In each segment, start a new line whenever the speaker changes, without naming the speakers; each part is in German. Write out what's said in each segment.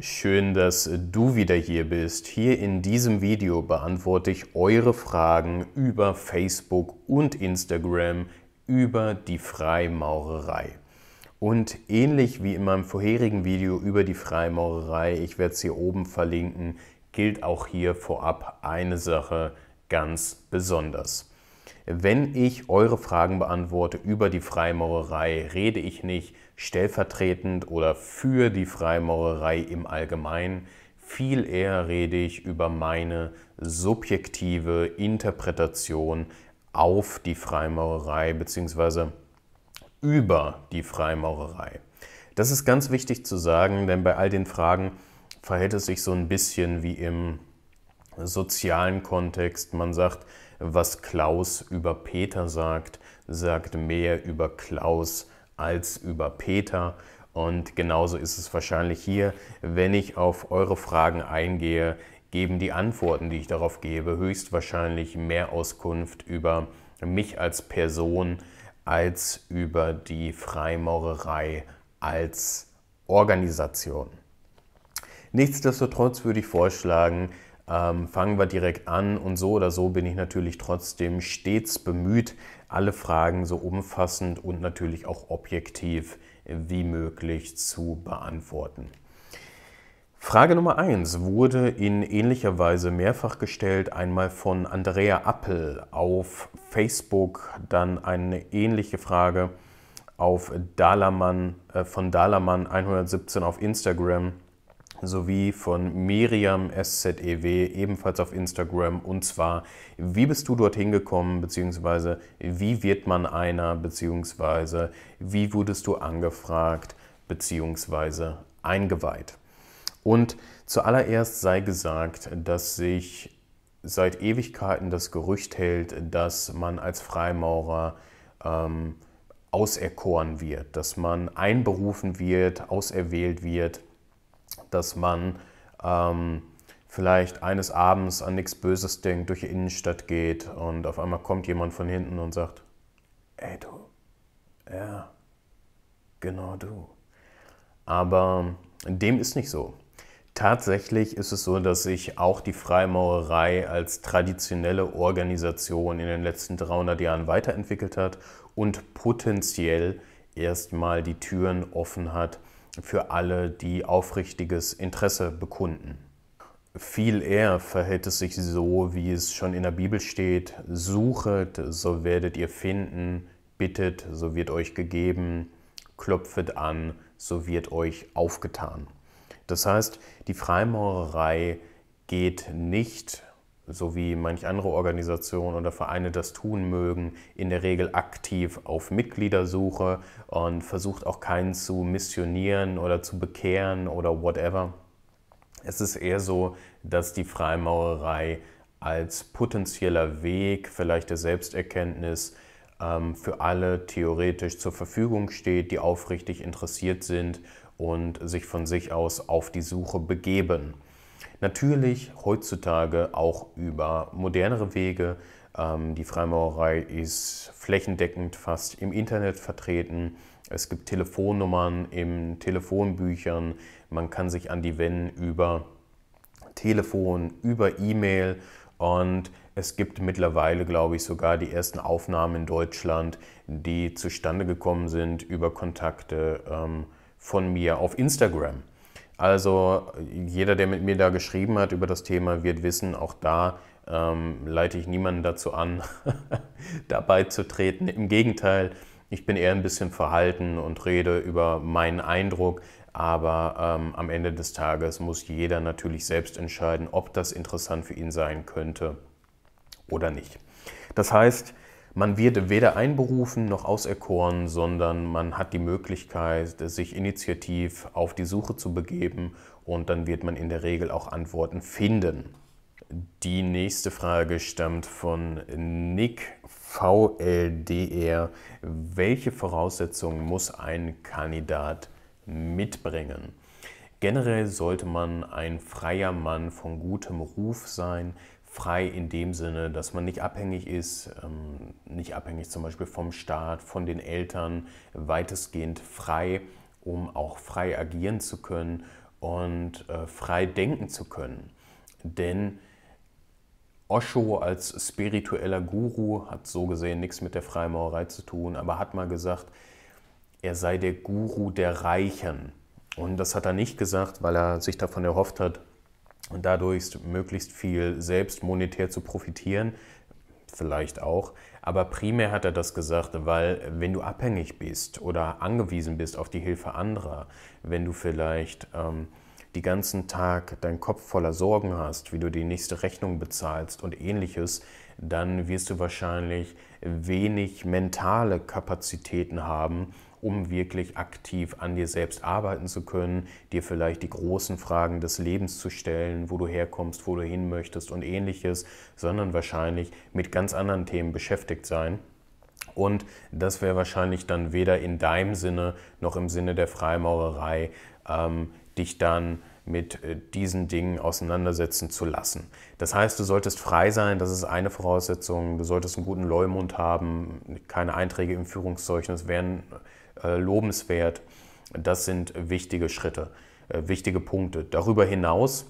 Schön, dass du wieder hier bist. Hier in diesem Video beantworte ich eure Fragen über Facebook und Instagram über die Freimaurerei. Und ähnlich wie in meinem vorherigen Video über die Freimaurerei, ich werde es hier oben verlinken, gilt auch hier vorab eine Sache ganz besonders. Wenn ich eure Fragen beantworte über die Freimaurerei, rede ich nicht stellvertretend oder für die Freimaurerei im Allgemeinen viel eher rede ich über meine subjektive Interpretation auf die Freimaurerei bzw. über die Freimaurerei. Das ist ganz wichtig zu sagen, denn bei all den Fragen verhält es sich so ein bisschen wie im sozialen Kontext. Man sagt, was Klaus über Peter sagt, sagt mehr über Klaus als über Peter. Und genauso ist es wahrscheinlich hier, wenn ich auf eure Fragen eingehe, geben die Antworten, die ich darauf gebe, höchstwahrscheinlich mehr Auskunft über mich als Person als über die Freimaurerei als Organisation. Nichtsdestotrotz würde ich vorschlagen, ähm, fangen wir direkt an und so oder so bin ich natürlich trotzdem stets bemüht, alle Fragen so umfassend und natürlich auch objektiv wie möglich zu beantworten. Frage Nummer 1 wurde in ähnlicher Weise mehrfach gestellt, einmal von Andrea Appel auf Facebook, dann eine ähnliche Frage auf Dalaman, äh, von Dalaman 117 auf Instagram sowie von Miriam SZEW ebenfalls auf Instagram und zwar wie bist du dorthin gekommen beziehungsweise wie wird man einer beziehungsweise wie wurdest du angefragt beziehungsweise eingeweiht. Und zuallererst sei gesagt, dass sich seit Ewigkeiten das Gerücht hält, dass man als Freimaurer ähm, auserkoren wird, dass man einberufen wird, auserwählt wird dass man ähm, vielleicht eines Abends an nichts Böses denkt, durch die Innenstadt geht und auf einmal kommt jemand von hinten und sagt, ey du, ja, genau du. Aber dem ist nicht so. Tatsächlich ist es so, dass sich auch die Freimaurerei als traditionelle Organisation in den letzten 300 Jahren weiterentwickelt hat und potenziell erstmal die Türen offen hat für alle, die aufrichtiges Interesse bekunden. Viel eher verhält es sich so, wie es schon in der Bibel steht, suchet, so werdet ihr finden, bittet, so wird euch gegeben, klopfet an, so wird euch aufgetan. Das heißt, die Freimaurerei geht nicht so wie manch andere Organisationen oder Vereine das tun mögen, in der Regel aktiv auf Mitgliedersuche und versucht auch keinen zu missionieren oder zu bekehren oder whatever. Es ist eher so, dass die Freimaurerei als potenzieller Weg vielleicht der Selbsterkenntnis ähm, für alle theoretisch zur Verfügung steht, die aufrichtig interessiert sind und sich von sich aus auf die Suche begeben. Natürlich heutzutage auch über modernere Wege. Ähm, die Freimaurerei ist flächendeckend fast im Internet vertreten. Es gibt Telefonnummern in Telefonbüchern. Man kann sich an die wenden über Telefon, über E-Mail und es gibt mittlerweile, glaube ich, sogar die ersten Aufnahmen in Deutschland, die zustande gekommen sind über Kontakte ähm, von mir auf Instagram. Also jeder, der mit mir da geschrieben hat über das Thema, wird wissen, auch da ähm, leite ich niemanden dazu an, dabei zu treten. Im Gegenteil, ich bin eher ein bisschen verhalten und rede über meinen Eindruck, aber ähm, am Ende des Tages muss jeder natürlich selbst entscheiden, ob das interessant für ihn sein könnte oder nicht. Das heißt, man wird weder einberufen noch auserkoren, sondern man hat die Möglichkeit, sich initiativ auf die Suche zu begeben und dann wird man in der Regel auch Antworten finden. Die nächste Frage stammt von Nick VLDR. Welche Voraussetzungen muss ein Kandidat mitbringen? Generell sollte man ein freier Mann von gutem Ruf sein, frei in dem Sinne, dass man nicht abhängig ist, ähm, nicht abhängig zum Beispiel vom Staat, von den Eltern, weitestgehend frei, um auch frei agieren zu können und äh, frei denken zu können. Denn Osho als spiritueller Guru hat so gesehen nichts mit der Freimaurerei zu tun, aber hat mal gesagt, er sei der Guru der Reichen. Und das hat er nicht gesagt, weil er sich davon erhofft hat, und dadurch möglichst viel selbst monetär zu profitieren. Vielleicht auch. Aber primär hat er das gesagt, weil wenn du abhängig bist oder angewiesen bist auf die Hilfe anderer, wenn du vielleicht... Ähm, die ganzen Tag deinen Kopf voller Sorgen hast, wie du die nächste Rechnung bezahlst und ähnliches, dann wirst du wahrscheinlich wenig mentale Kapazitäten haben, um wirklich aktiv an dir selbst arbeiten zu können, dir vielleicht die großen Fragen des Lebens zu stellen, wo du herkommst, wo du hin möchtest und ähnliches, sondern wahrscheinlich mit ganz anderen Themen beschäftigt sein. Und das wäre wahrscheinlich dann weder in deinem Sinne noch im Sinne der Freimaurerei, ähm, dich dann mit äh, diesen Dingen auseinandersetzen zu lassen. Das heißt, du solltest frei sein, das ist eine Voraussetzung. Du solltest einen guten Leumund haben, keine Einträge im Führungszeugnis wären äh, lobenswert. Das sind wichtige Schritte, äh, wichtige Punkte. Darüber hinaus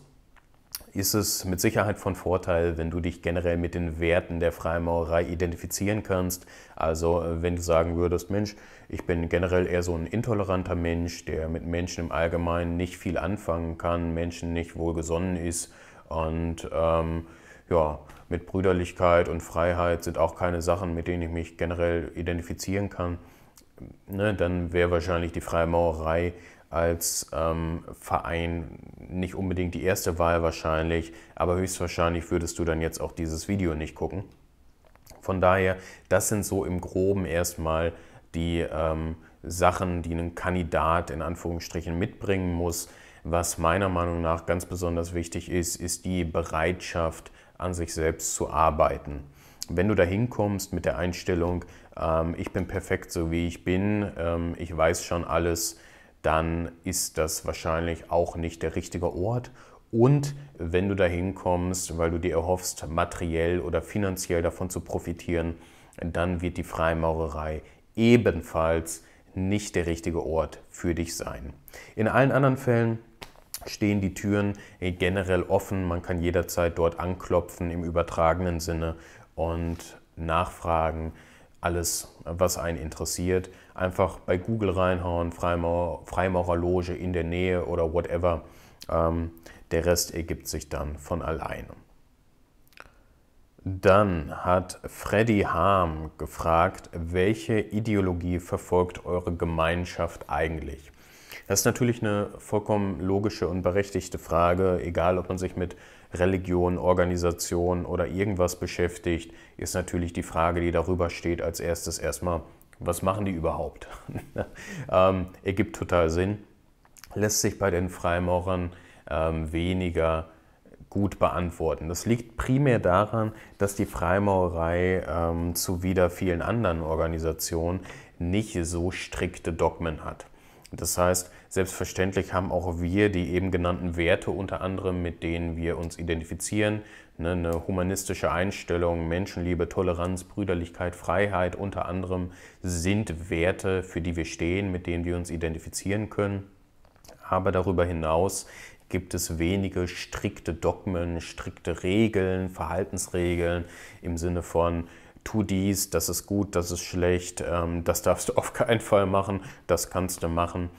ist es mit Sicherheit von Vorteil, wenn du dich generell mit den Werten der Freimaurerei identifizieren kannst. Also äh, wenn du sagen würdest, Mensch, ich bin generell eher so ein intoleranter Mensch, der mit Menschen im Allgemeinen nicht viel anfangen kann, Menschen nicht wohlgesonnen ist und ähm, ja, mit Brüderlichkeit und Freiheit sind auch keine Sachen, mit denen ich mich generell identifizieren kann ne, dann wäre wahrscheinlich die Freimaurerei als ähm, Verein nicht unbedingt die erste Wahl wahrscheinlich, aber höchstwahrscheinlich würdest du dann jetzt auch dieses Video nicht gucken. Von daher, das sind so im groben erstmal die ähm, Sachen, die ein Kandidat in Anführungsstrichen mitbringen muss. Was meiner Meinung nach ganz besonders wichtig ist, ist die Bereitschaft, an sich selbst zu arbeiten wenn du da hinkommst mit der Einstellung, ähm, ich bin perfekt so wie ich bin, ähm, ich weiß schon alles, dann ist das wahrscheinlich auch nicht der richtige Ort. Und wenn du da hinkommst, weil du dir erhoffst, materiell oder finanziell davon zu profitieren, dann wird die Freimaurerei ebenfalls nicht der richtige Ort für dich sein. In allen anderen Fällen stehen die Türen äh, generell offen. Man kann jederzeit dort anklopfen im übertragenen Sinne und nachfragen, alles, was einen interessiert. Einfach bei Google reinhauen, Freimaurer, Freimaurerloge in der Nähe oder whatever. Ähm, der Rest ergibt sich dann von alleine. Dann hat Freddy Harm gefragt, welche Ideologie verfolgt eure Gemeinschaft eigentlich? Das ist natürlich eine vollkommen logische und berechtigte Frage, egal ob man sich mit Religion, Organisation oder irgendwas beschäftigt, ist natürlich die Frage, die darüber steht, als erstes erstmal, was machen die überhaupt? ähm, ergibt total Sinn, lässt sich bei den Freimaurern ähm, weniger gut beantworten. Das liegt primär daran, dass die Freimaurerei ähm, wieder vielen anderen Organisationen nicht so strikte Dogmen hat. Das heißt, selbstverständlich haben auch wir die eben genannten Werte unter anderem, mit denen wir uns identifizieren, ne, eine humanistische Einstellung, Menschenliebe, Toleranz, Brüderlichkeit, Freiheit unter anderem sind Werte, für die wir stehen, mit denen wir uns identifizieren können. Aber darüber hinaus gibt es wenige strikte Dogmen, strikte Regeln, Verhaltensregeln im Sinne von tu dies, das ist gut, das ist schlecht, ähm, das darfst du auf keinen Fall machen, das kannst du machen.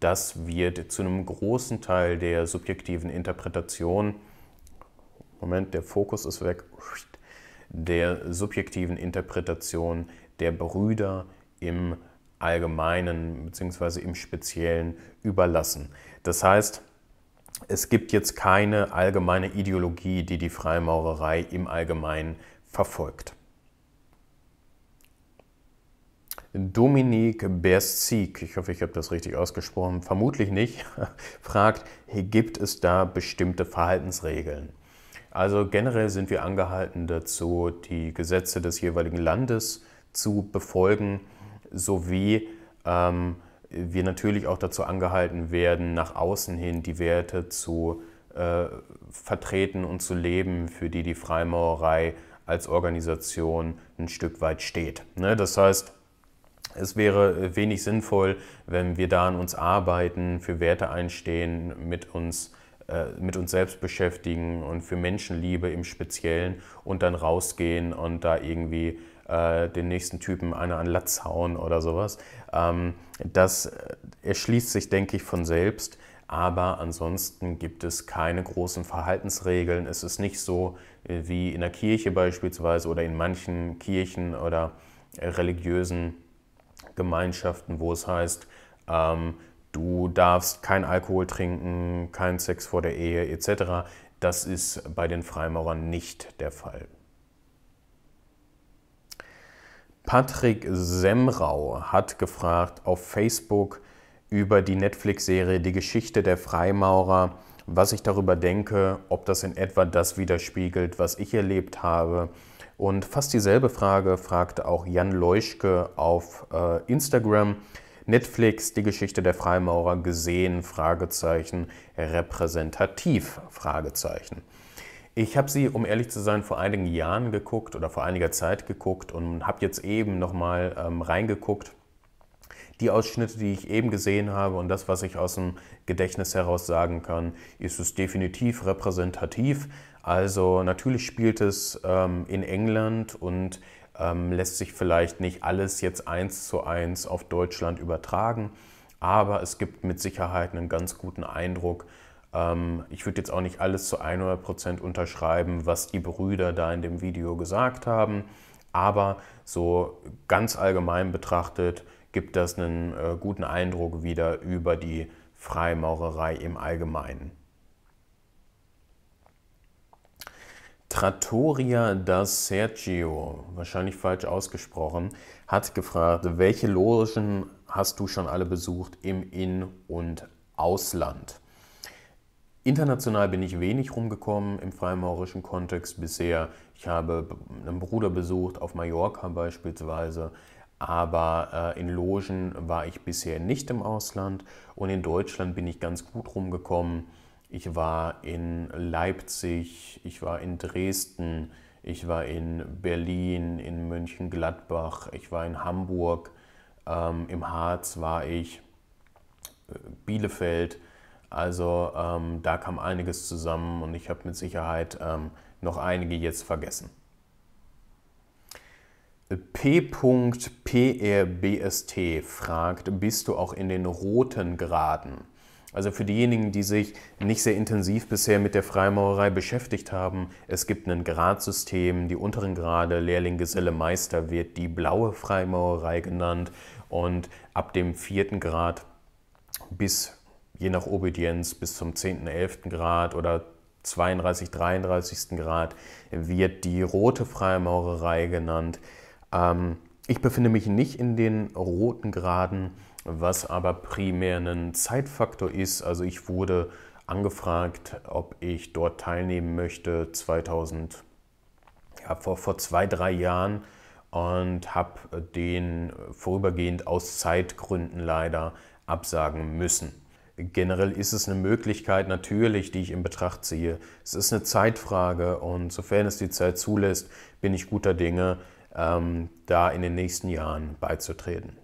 Das wird zu einem großen Teil der subjektiven Interpretation, Moment, der Fokus ist weg, der subjektiven Interpretation der Brüder im Allgemeinen bzw. im Speziellen überlassen. Das heißt, es gibt jetzt keine allgemeine Ideologie, die die Freimaurerei im Allgemeinen verfolgt. Dominik Berszik, ich hoffe, ich habe das richtig ausgesprochen, vermutlich nicht, fragt, gibt es da bestimmte Verhaltensregeln? Also generell sind wir angehalten dazu, die Gesetze des jeweiligen Landes zu befolgen, sowie ähm, wir natürlich auch dazu angehalten werden, nach außen hin die Werte zu äh, vertreten und zu leben, für die die Freimaurerei als Organisation ein Stück weit steht. Ne? Das heißt, es wäre äh, wenig sinnvoll, wenn wir da an uns arbeiten, für Werte einstehen, mit uns, äh, mit uns selbst beschäftigen und für Menschenliebe im Speziellen und dann rausgehen und da irgendwie äh, den nächsten Typen einer an Latz hauen oder sowas. Ähm, das äh, erschließt sich, denke ich, von selbst. Aber ansonsten gibt es keine großen Verhaltensregeln. Es ist nicht so äh, wie in der Kirche beispielsweise oder in manchen Kirchen oder religiösen Gemeinschaften, wo es heißt, ähm, du darfst kein Alkohol trinken, keinen Sex vor der Ehe etc. Das ist bei den Freimaurern nicht der Fall. Patrick Semrau hat gefragt auf Facebook über die Netflix-Serie Die Geschichte der Freimaurer, was ich darüber denke, ob das in etwa das widerspiegelt, was ich erlebt habe und fast dieselbe Frage fragt auch Jan Leuschke auf äh, Instagram. Netflix, die Geschichte der Freimaurer gesehen, Fragezeichen, repräsentativ, Fragezeichen. Ich habe sie, um ehrlich zu sein, vor einigen Jahren geguckt oder vor einiger Zeit geguckt und habe jetzt eben nochmal ähm, reingeguckt. Die Ausschnitte, die ich eben gesehen habe und das, was ich aus dem Gedächtnis heraus sagen kann, ist es definitiv repräsentativ. Also natürlich spielt es ähm, in England und ähm, lässt sich vielleicht nicht alles jetzt eins zu eins auf Deutschland übertragen, aber es gibt mit Sicherheit einen ganz guten Eindruck. Ähm, ich würde jetzt auch nicht alles zu 100% Prozent unterschreiben, was die Brüder da in dem Video gesagt haben, aber so ganz allgemein betrachtet gibt das einen äh, guten Eindruck wieder über die Freimaurerei im Allgemeinen. Trattoria da Sergio, wahrscheinlich falsch ausgesprochen, hat gefragt, welche Logen hast du schon alle besucht im In- und Ausland? International bin ich wenig rumgekommen im freimaurischen Kontext bisher. Ich habe einen Bruder besucht auf Mallorca beispielsweise, aber äh, in Logen war ich bisher nicht im Ausland und in Deutschland bin ich ganz gut rumgekommen ich war in Leipzig, ich war in Dresden, ich war in Berlin, in Mönchengladbach, ich war in Hamburg, ähm, im Harz war ich, äh, Bielefeld. Also ähm, da kam einiges zusammen und ich habe mit Sicherheit ähm, noch einige jetzt vergessen. P.PRBST fragt, bist du auch in den roten Graden? Also für diejenigen, die sich nicht sehr intensiv bisher mit der Freimaurerei beschäftigt haben, es gibt ein Gradsystem, die unteren Grade, Lehrling, Geselle, Meister wird die blaue Freimaurerei genannt und ab dem vierten Grad bis je nach Obedienz bis zum 10., 11. Grad oder 32, 33. Grad wird die rote Freimaurerei genannt. Ähm, ich befinde mich nicht in den roten Graden was aber primär ein Zeitfaktor ist. Also ich wurde angefragt, ob ich dort teilnehmen möchte 2000, ja, vor, vor zwei, drei Jahren und habe den vorübergehend aus Zeitgründen leider absagen müssen. Generell ist es eine Möglichkeit natürlich, die ich in Betracht ziehe. Es ist eine Zeitfrage und sofern es die Zeit zulässt, bin ich guter Dinge, ähm, da in den nächsten Jahren beizutreten.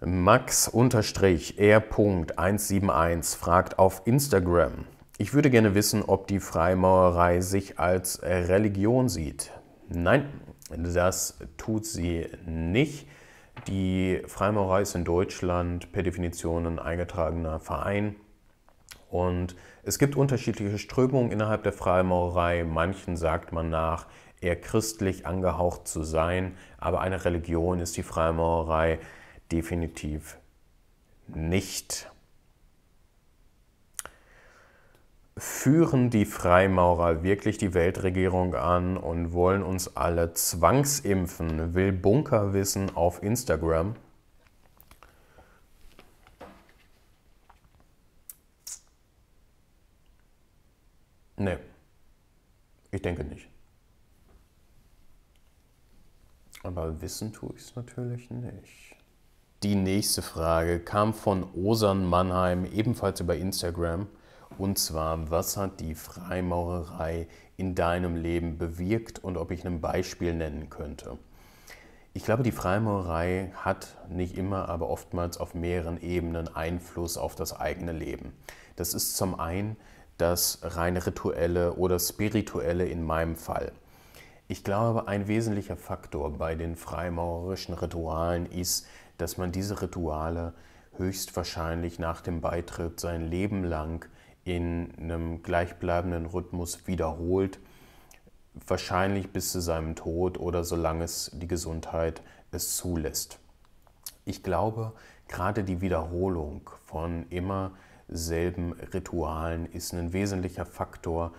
Max-R.171 fragt auf Instagram, ich würde gerne wissen, ob die Freimaurerei sich als Religion sieht. Nein, das tut sie nicht. Die Freimaurerei ist in Deutschland per Definition ein eingetragener Verein. Und es gibt unterschiedliche Strömungen innerhalb der Freimaurerei. Manchen sagt man nach, eher christlich angehaucht zu sein, aber eine Religion ist die Freimaurerei definitiv nicht. Führen die Freimaurer wirklich die Weltregierung an und wollen uns alle zwangsimpfen, will Bunker wissen auf Instagram. Nee, ich denke nicht. Aber wissen tue ich es natürlich nicht. Die nächste Frage kam von Osan Mannheim, ebenfalls über Instagram. Und zwar, was hat die Freimaurerei in deinem Leben bewirkt und ob ich ein Beispiel nennen könnte? Ich glaube, die Freimaurerei hat nicht immer, aber oftmals auf mehreren Ebenen Einfluss auf das eigene Leben. Das ist zum einen das reine rituelle oder spirituelle in meinem Fall. Ich glaube, ein wesentlicher Faktor bei den freimaurerischen Ritualen ist, dass man diese Rituale höchstwahrscheinlich nach dem Beitritt sein Leben lang in einem gleichbleibenden Rhythmus wiederholt, wahrscheinlich bis zu seinem Tod oder solange es die Gesundheit es zulässt. Ich glaube, gerade die Wiederholung von immer selben Ritualen ist ein wesentlicher Faktor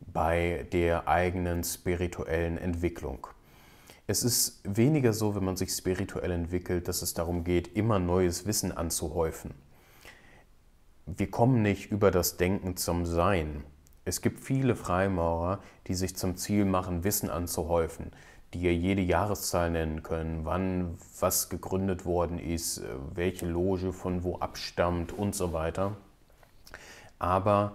bei der eigenen spirituellen Entwicklung. Es ist weniger so, wenn man sich spirituell entwickelt, dass es darum geht, immer neues Wissen anzuhäufen. Wir kommen nicht über das Denken zum Sein. Es gibt viele Freimaurer, die sich zum Ziel machen, Wissen anzuhäufen, die ja jede Jahreszahl nennen können, wann was gegründet worden ist, welche Loge von wo abstammt und so weiter. Aber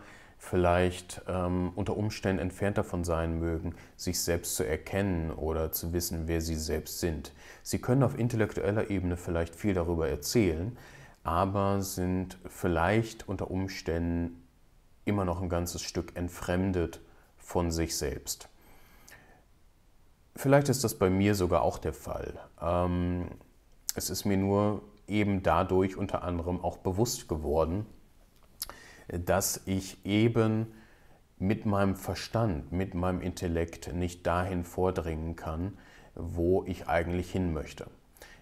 vielleicht ähm, unter Umständen entfernt davon sein mögen, sich selbst zu erkennen oder zu wissen, wer sie selbst sind. Sie können auf intellektueller Ebene vielleicht viel darüber erzählen, aber sind vielleicht unter Umständen immer noch ein ganzes Stück entfremdet von sich selbst. Vielleicht ist das bei mir sogar auch der Fall. Ähm, es ist mir nur eben dadurch unter anderem auch bewusst geworden, dass ich eben mit meinem Verstand, mit meinem Intellekt nicht dahin vordringen kann, wo ich eigentlich hin möchte.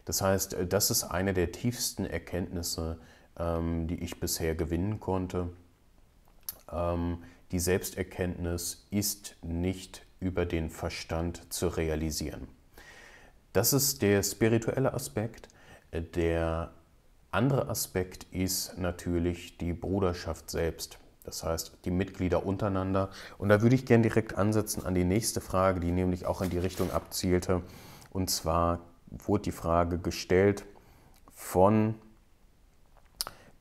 Das heißt, das ist eine der tiefsten Erkenntnisse, ähm, die ich bisher gewinnen konnte. Ähm, die Selbsterkenntnis ist nicht über den Verstand zu realisieren. Das ist der spirituelle Aspekt, der anderer Aspekt ist natürlich die Bruderschaft selbst, das heißt die Mitglieder untereinander. Und da würde ich gerne direkt ansetzen an die nächste Frage, die nämlich auch in die Richtung abzielte. Und zwar wurde die Frage gestellt von,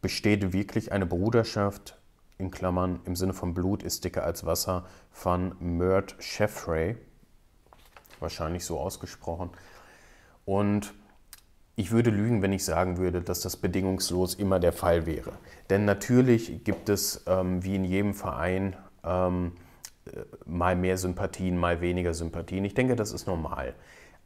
besteht wirklich eine Bruderschaft, in Klammern im Sinne von Blut ist dicker als Wasser, von Mert Sheffrey, wahrscheinlich so ausgesprochen. Und ich würde lügen, wenn ich sagen würde, dass das bedingungslos immer der Fall wäre. Denn natürlich gibt es, ähm, wie in jedem Verein, ähm, äh, mal mehr Sympathien, mal weniger Sympathien. Ich denke, das ist normal.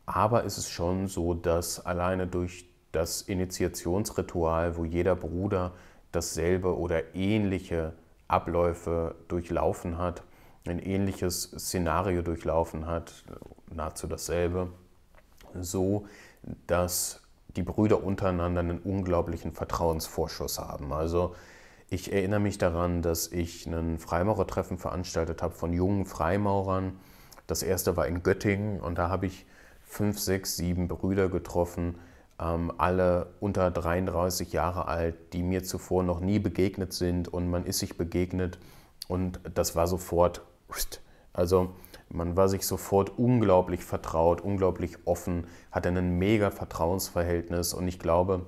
Aber es ist schon so, dass alleine durch das Initiationsritual, wo jeder Bruder dasselbe oder ähnliche Abläufe durchlaufen hat, ein ähnliches Szenario durchlaufen hat, nahezu dasselbe, so dass die Brüder untereinander einen unglaublichen Vertrauensvorschuss haben. Also ich erinnere mich daran, dass ich ein Freimaurertreffen veranstaltet habe von jungen Freimaurern. Das erste war in Göttingen und da habe ich fünf, sechs, sieben Brüder getroffen, ähm, alle unter 33 Jahre alt, die mir zuvor noch nie begegnet sind und man ist sich begegnet und das war sofort. Also man war sich sofort unglaublich vertraut, unglaublich offen, hatte ein mega Vertrauensverhältnis und ich glaube,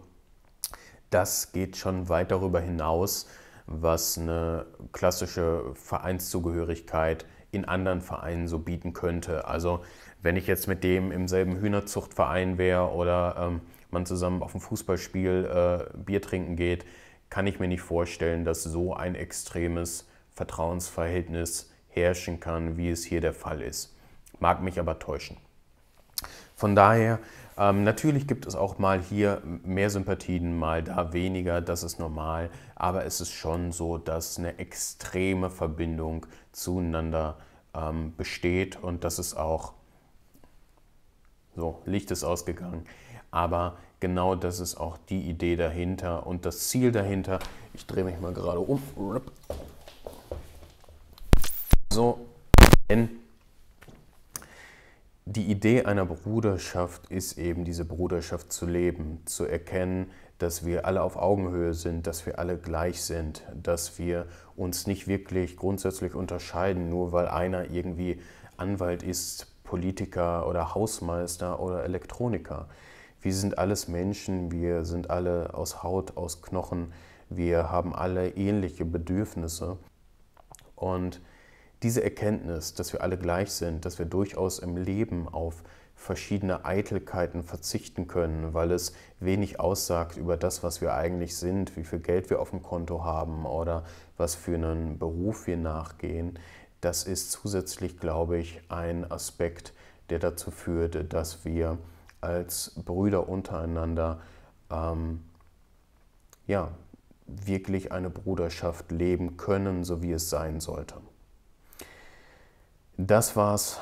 das geht schon weit darüber hinaus, was eine klassische Vereinszugehörigkeit in anderen Vereinen so bieten könnte. Also wenn ich jetzt mit dem im selben Hühnerzuchtverein wäre oder ähm, man zusammen auf dem Fußballspiel äh, Bier trinken geht, kann ich mir nicht vorstellen, dass so ein extremes Vertrauensverhältnis herrschen kann, wie es hier der Fall ist. Mag mich aber täuschen. Von daher, ähm, natürlich gibt es auch mal hier mehr Sympathien, mal da weniger, das ist normal, aber es ist schon so, dass eine extreme Verbindung zueinander ähm, besteht und das ist auch, so, Licht ist ausgegangen, aber genau das ist auch die Idee dahinter und das Ziel dahinter. Ich drehe mich mal gerade um. So, denn die Idee einer Bruderschaft ist eben, diese Bruderschaft zu leben, zu erkennen, dass wir alle auf Augenhöhe sind, dass wir alle gleich sind, dass wir uns nicht wirklich grundsätzlich unterscheiden, nur weil einer irgendwie Anwalt ist, Politiker oder Hausmeister oder Elektroniker. Wir sind alles Menschen, wir sind alle aus Haut, aus Knochen, wir haben alle ähnliche Bedürfnisse und diese Erkenntnis, dass wir alle gleich sind, dass wir durchaus im Leben auf verschiedene Eitelkeiten verzichten können, weil es wenig aussagt über das, was wir eigentlich sind, wie viel Geld wir auf dem Konto haben oder was für einen Beruf wir nachgehen, das ist zusätzlich, glaube ich, ein Aspekt, der dazu führt, dass wir als Brüder untereinander ähm, ja, wirklich eine Bruderschaft leben können, so wie es sein sollte. Das war's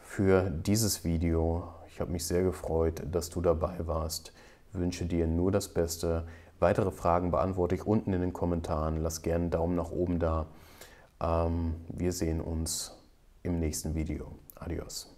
für dieses Video. Ich habe mich sehr gefreut, dass du dabei warst. Ich wünsche dir nur das Beste. Weitere Fragen beantworte ich unten in den Kommentaren. Lass gerne einen Daumen nach oben da. Ähm, wir sehen uns im nächsten Video. Adios.